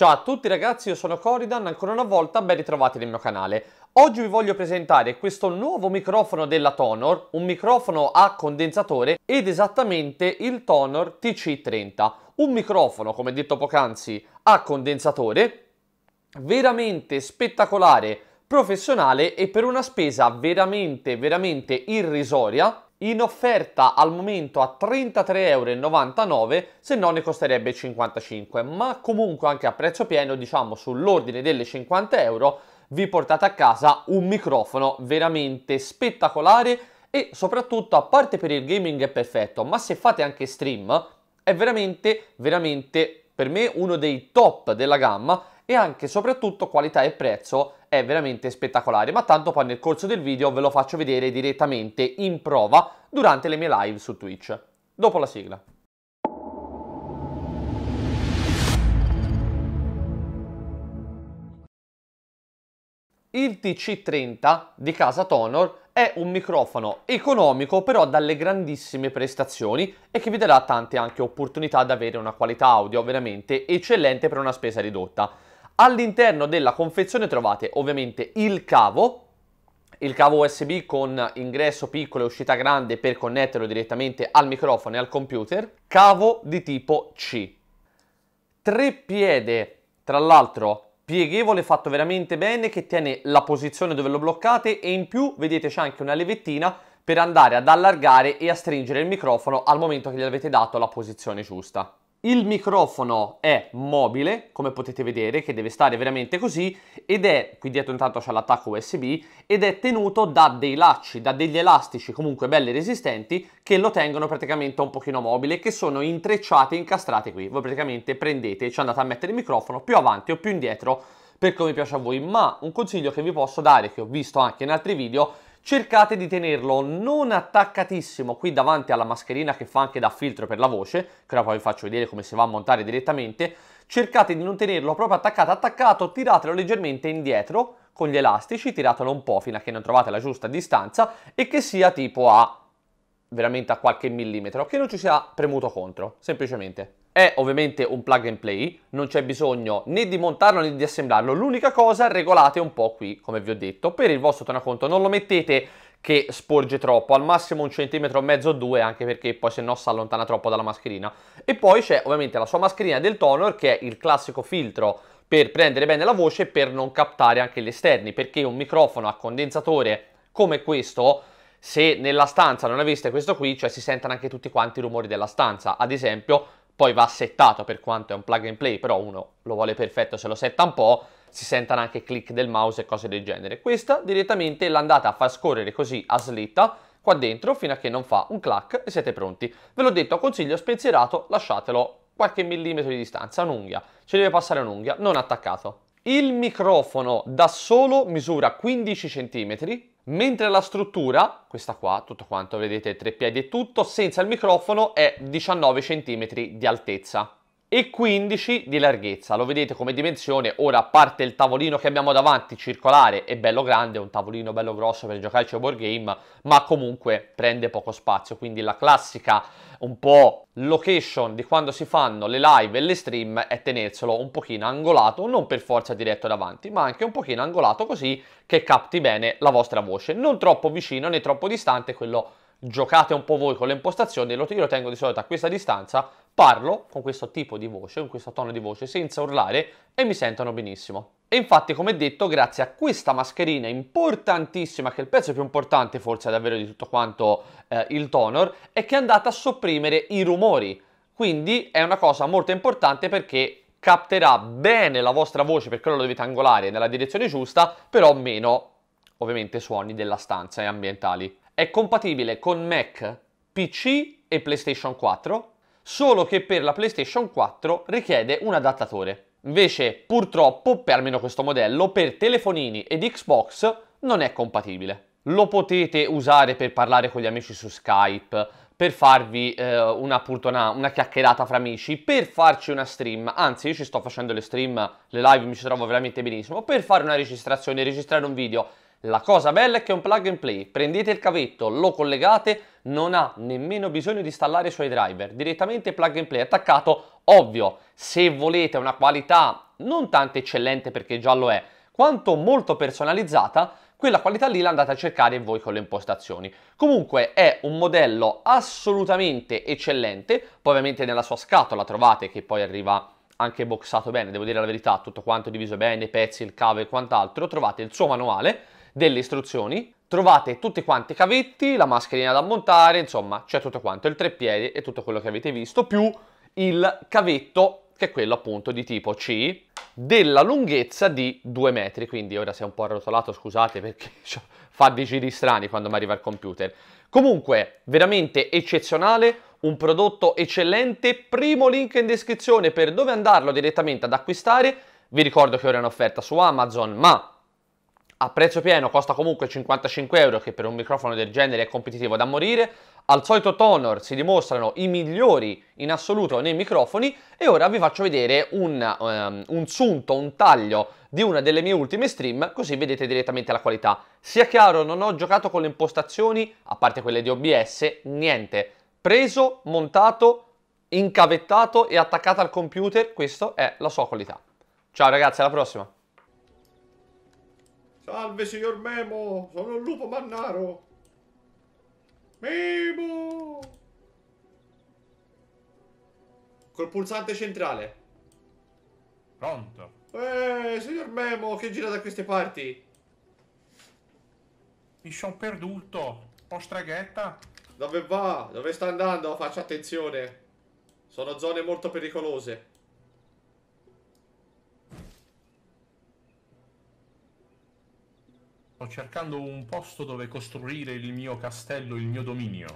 Ciao a tutti ragazzi, io sono Coridan, ancora una volta ben ritrovati nel mio canale. Oggi vi voglio presentare questo nuovo microfono della Tonor, un microfono a condensatore ed esattamente il Tonor TC30. Un microfono, come detto poc'anzi, a condensatore, veramente spettacolare, professionale e per una spesa veramente, veramente irrisoria in offerta al momento a 33,99€ se no ne costerebbe 55 ma comunque anche a prezzo pieno diciamo sull'ordine delle 50 euro vi portate a casa un microfono veramente spettacolare e soprattutto a parte per il gaming è perfetto ma se fate anche stream è veramente veramente per me uno dei top della gamma e anche soprattutto qualità e prezzo è veramente spettacolare, ma tanto poi nel corso del video ve lo faccio vedere direttamente in prova durante le mie live su Twitch. Dopo la sigla. Il TC30 di casa Tonor è un microfono economico però dalle grandissime prestazioni e che vi darà tante anche opportunità ad avere una qualità audio veramente eccellente per una spesa ridotta. All'interno della confezione trovate ovviamente il cavo, il cavo USB con ingresso piccolo e uscita grande per connetterlo direttamente al microfono e al computer, cavo di tipo C. Tre piede, tra l'altro pieghevole fatto veramente bene che tiene la posizione dove lo bloccate e in più vedete c'è anche una levettina per andare ad allargare e a stringere il microfono al momento che gli avete dato la posizione giusta. Il microfono è mobile, come potete vedere, che deve stare veramente così, ed è, qui dietro intanto c'è l'attacco USB, ed è tenuto da dei lacci, da degli elastici comunque belli resistenti, che lo tengono praticamente un pochino mobile, che sono intrecciati e incastrati qui. Voi praticamente prendete e ci andate a mettere il microfono più avanti o più indietro, per come piace a voi. Ma un consiglio che vi posso dare, che ho visto anche in altri video, cercate di tenerlo non attaccatissimo qui davanti alla mascherina che fa anche da filtro per la voce, che ora poi vi faccio vedere come si va a montare direttamente, cercate di non tenerlo proprio attaccato attaccato, tiratelo leggermente indietro con gli elastici, tiratelo un po' fino a che non trovate la giusta distanza e che sia tipo a veramente a qualche millimetro, che non ci sia premuto contro, semplicemente. È ovviamente un plug and play, non c'è bisogno né di montarlo né di assemblarlo, l'unica cosa regolate un po' qui, come vi ho detto, per il vostro tonaconto non lo mettete che sporge troppo, al massimo un centimetro e mezzo o due, anche perché poi se no si allontana troppo dalla mascherina. E poi c'è ovviamente la sua mascherina del toner, che è il classico filtro per prendere bene la voce e per non captare anche gli esterni, perché un microfono a condensatore come questo, se nella stanza non aveste questo qui, cioè si sentono anche tutti quanti i rumori della stanza. Ad esempio, poi va settato per quanto è un plug and play, però uno lo vuole perfetto se lo setta un po', si sentano anche click del mouse e cose del genere. Questa direttamente l'andata a far scorrere così a slitta qua dentro fino a che non fa un clack e siete pronti. Ve l'ho detto, consiglio spensierato, lasciatelo qualche millimetro di distanza, un'unghia. Ci deve passare un'unghia, non attaccato. Il microfono da solo misura 15 cm, mentre la struttura, questa qua, tutto quanto vedete, tre piedi e tutto, senza il microfono è 19 cm di altezza e 15 di larghezza. Lo vedete come dimensione, ora a parte il tavolino che abbiamo davanti, circolare è bello grande, un tavolino bello grosso per giocarci a board game, ma comunque prende poco spazio, quindi la classica un po' location di quando si fanno le live e le stream è tenerselo un pochino angolato, non per forza diretto davanti, ma anche un pochino angolato così che capti bene la vostra voce, non troppo vicino né troppo distante, quello giocate un po' voi con le impostazioni, lo tengo di solito a questa distanza parlo con questo tipo di voce, con questo tono di voce, senza urlare e mi sentono benissimo. E infatti, come detto, grazie a questa mascherina importantissima, che è il pezzo più importante forse davvero di tutto quanto eh, il toner, è che è andata a sopprimere i rumori. Quindi è una cosa molto importante perché capterà bene la vostra voce, perché lo dovete angolare nella direzione giusta, però meno, ovviamente, suoni della stanza e ambientali. È compatibile con Mac, PC e PlayStation 4, solo che per la PlayStation 4 richiede un adattatore. Invece, purtroppo, per almeno questo modello, per telefonini ed Xbox non è compatibile. Lo potete usare per parlare con gli amici su Skype, per farvi eh, una, una, una, chiacchierata fra amici, per farci una stream, anzi io ci sto facendo le stream, le live mi ci trovo veramente benissimo, per fare una registrazione, registrare un video, la cosa bella è che è un plug and play, prendete il cavetto, lo collegate, non ha nemmeno bisogno di installare i suoi driver, direttamente plug and play attaccato, ovvio, se volete una qualità non tanto eccellente perché già lo è, quanto molto personalizzata, quella qualità lì l'andate a cercare voi con le impostazioni. Comunque è un modello assolutamente eccellente, poi ovviamente nella sua scatola trovate che poi arriva anche boxato bene, devo dire la verità, tutto quanto diviso bene, i pezzi, il cavo e quant'altro, trovate il suo manuale, delle istruzioni trovate tutti quanti i cavetti, la mascherina da montare, insomma c'è cioè tutto quanto, il treppiede e tutto quello che avete visto, più il cavetto che è quello appunto di tipo C della lunghezza di 2 metri, quindi ora si è un po' arrotolato, scusate perché fa dei giri strani quando mi arriva il computer. Comunque, veramente eccezionale, un prodotto eccellente, primo link in descrizione per dove andarlo direttamente ad acquistare, vi ricordo che ora è un'offerta su Amazon, ma a prezzo pieno costa comunque 55 euro che per un microfono del genere è competitivo da morire, al solito Tonor si dimostrano i migliori in assoluto nei microfoni e ora vi faccio vedere un, um, un sunto, un taglio di una delle mie ultime stream così vedete direttamente la qualità. Sia chiaro non ho giocato con le impostazioni, a parte quelle di OBS, niente. Preso, montato, incavettato e attaccato al computer, questa è la sua qualità. Ciao ragazzi, alla prossima! Salve, signor Memo! Sono il lupo mannaro! Memo! Col pulsante centrale. Pronto. Eh, signor Memo, che gira da queste parti? Mi sono perduto. Po' streghetta. Dove va? Dove sta andando? Faccia attenzione. Sono zone molto pericolose. Sto cercando un posto dove costruire il mio castello, il mio dominio.